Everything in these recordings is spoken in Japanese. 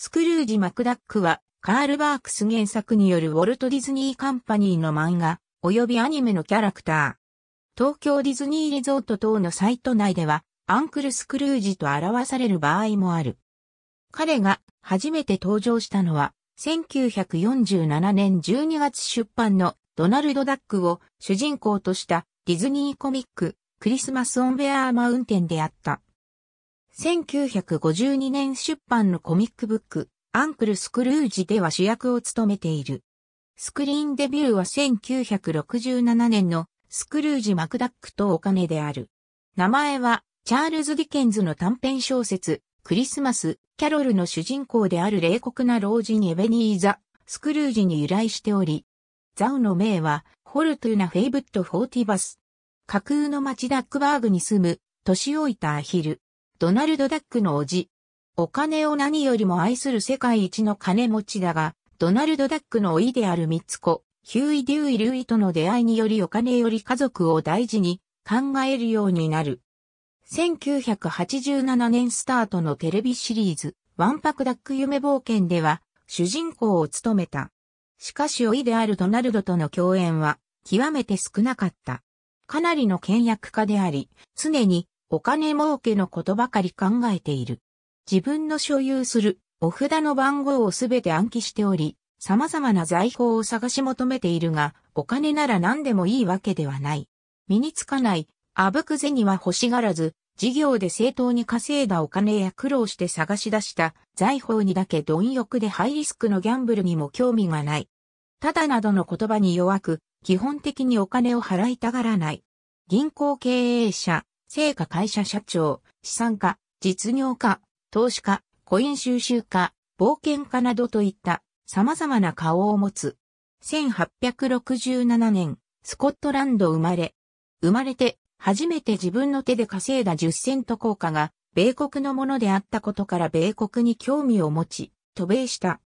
スクルージ・マクダックは、カール・バークス原作によるウォルト・ディズニー・カンパニーの漫画、及びアニメのキャラクター。東京ディズニーリゾート等のサイト内では、アンクル・スクルージと表される場合もある。彼が初めて登場したのは、1947年12月出版のドナルド・ダックを主人公としたディズニーコミッククリスマス・オン・ベアー・マウンテンであった。1952年出版のコミックブック、アンクル・スクルージでは主役を務めている。スクリーンデビューは1967年のスクルージ・マクダックとお金である。名前はチャールズ・ディケンズの短編小説、クリスマス、キャロルの主人公である冷酷な老人エベニーザ・スクルージに由来しており、ザウの名は、ホルトゥナ・フェイブット・フォーティバス。架空の街ダックバーグに住む、年老いたアヒル。ドナルド・ダックのおじ。お金を何よりも愛する世界一の金持ちだが、ドナルド・ダックの老いである三つ子、ヒューイ・デューイ・ルーイとの出会いによりお金より家族を大事に考えるようになる。1987年スタートのテレビシリーズ、ワンパクダック夢冒険では、主人公を務めた。しかし老いであるドナルドとの共演は、極めて少なかった。かなりの倹約家であり、常にお金儲けのことばかり考えている。自分の所有するお札の番号をすべて暗記しており、様々な財宝を探し求めているが、お金なら何でもいいわけではない。身につかない、あぶく銭は欲しがらず、事業で正当に稼いだお金や苦労して探し出した財宝にだけ貪欲でハイリスクのギャンブルにも興味がない。ただなどの言葉に弱く、基本的にお金を払いたがらない。銀行経営者、成果会社社長、資産家、実業家、投資家、コイン収集家、冒険家などといった様々な顔を持つ。1867年、スコットランド生まれ。生まれて初めて自分の手で稼いだ10セント硬貨が米国のものであったことから米国に興味を持ち、渡米した。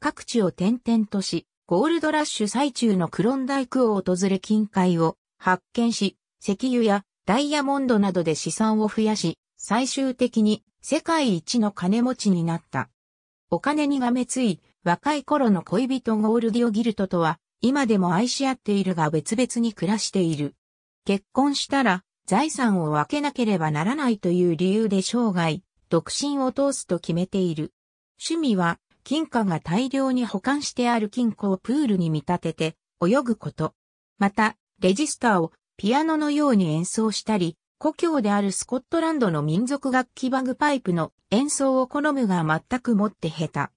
各地を転々とし、ゴールドラッシュ最中のクロンダイクを訪れ近海を発見し、石油やダイヤモンドなどで資産を増やし、最終的に世界一の金持ちになった。お金にがめつい、若い頃の恋人ゴールディオ・ギルトとは、今でも愛し合っているが別々に暮らしている。結婚したら、財産を分けなければならないという理由で生涯、独身を通すと決めている。趣味は、金貨が大量に保管してある金庫をプールに見立てて、泳ぐこと。また、レジスターをピアノのように演奏したり、故郷であるスコットランドの民族楽器バグパイプの演奏を好むが全くもって下手。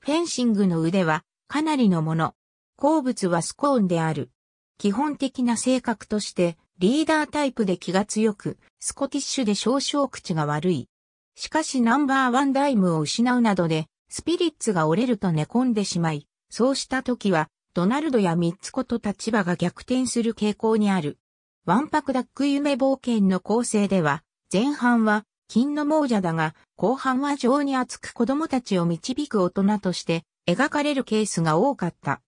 フェンシングの腕はかなりのもの。好物はスコーンである。基本的な性格としてリーダータイプで気が強く、スコティッシュで少々口が悪い。しかしナンバーワンダイムを失うなどで、スピリッツが折れると寝込んでしまい、そうした時は、ドナルドやミッツこと立場が逆転する傾向にある。ワンパクダック夢冒険の構成では、前半は金の亡者だが、後半は情に厚く子供たちを導く大人として描かれるケースが多かった。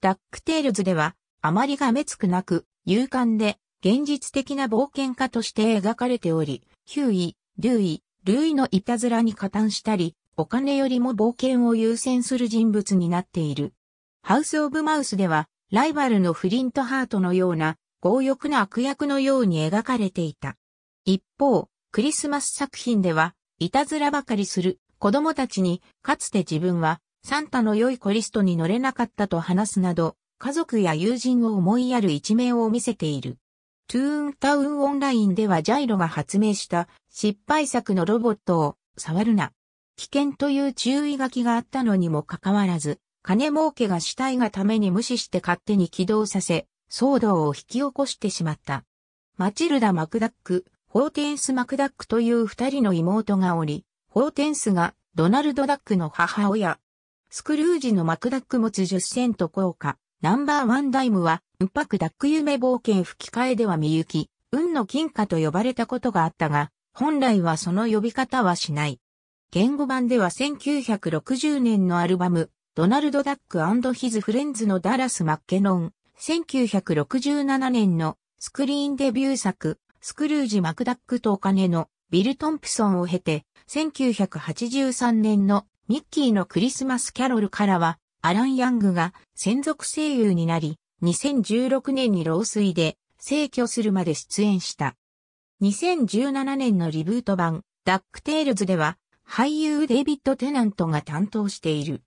ダックテールズでは、あまりがめつくなく、勇敢で現実的な冒険家として描かれており、ヒューイ、ルーイ、ルイのいたずらに加担したり、お金よりも冒険を優先する人物になっている。ハウス・オブ・マウスでは、ライバルのフリント・ハートのような強欲な悪役のように描かれていた。一方、クリスマス作品では、いたずらばかりする子供たちに、かつて自分は、サンタの良いコリストに乗れなかったと話すなど、家族や友人を思いやる一面を見せている。トゥーンタウンオンラインではジャイロが発明した失敗作のロボットを触るな。危険という注意書きがあったのにもかかわらず、金儲けがしたいがために無視して勝手に起動させ、騒動を引き起こしてしまった。マチルダ・マクダック、ホーテンス・マクダックという二人の妹がおり、ホーテンスがドナルド・ダックの母親。スクルージのマクダック持つ10セント効果、ナンバーワンダイムは、ウパクダック夢冒険吹き替えではみゆき、運の金貨と呼ばれたことがあったが、本来はその呼び方はしない。言語版では1960年のアルバム、ドナルド・ダックヒズ・フレンズのダラス・マッケノン、1967年のスクリーンデビュー作、スクルージ・マクダックとお金のビル・トンプソンを経て、1983年のミッキーのクリスマス・キャロルからは、アラン・ヤングが専属声優になり、2016年に老衰で、逝去するまで出演した。2017年のリブート版、ダックテイルズでは、俳優デイビッド・テナントが担当している。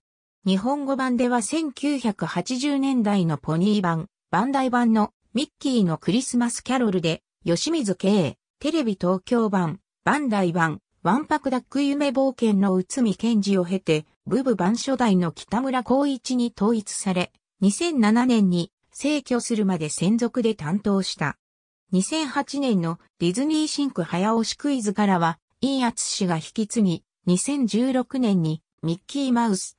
日本語版では1980年代のポニー版、バンダイ版のミッキーのクリスマスキャロルで、吉水慶、テレビ東京版、バンダイ版、ワンパクダック夢冒険の内海賢治を経て、ブブ版初代の北村光一に統一され、2007年に逝去するまで専属で担当した。2008年のディズニーシンク早押しクイズからは、インアツ氏が引き継ぎ、2016年にミッキーマウス、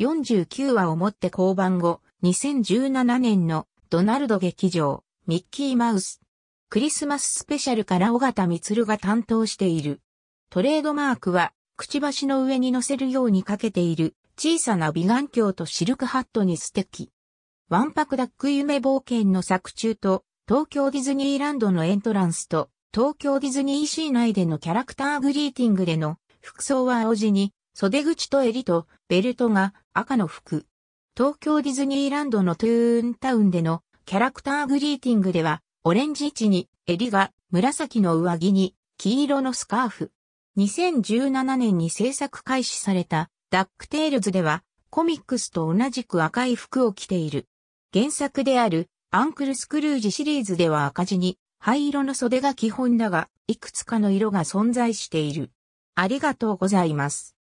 49話をもって降板後、2017年のドナルド劇場、ミッキーマウス。クリスマススペシャルから尾形光が担当している。トレードマークは、くちばしの上に乗せるようにかけている、小さな美顔鏡とシルクハットに素敵。ワンパクダック夢冒険の作中と、東京ディズニーランドのエントランスと、東京ディズニーシー内でのキャラクターグリーティングでの服装は青地に袖口と襟とベルトが赤の服。東京ディズニーランドのトゥーンタウンでのキャラクターグリーティングでは、オレンジ位置に襟が紫の上着に黄色のスカーフ。2017年に制作開始されたダックテールズではコミックスと同じく赤い服を着ている。原作であるアンクルスクルージシリーズでは赤字に灰色の袖が基本だが、いくつかの色が存在している。ありがとうございます。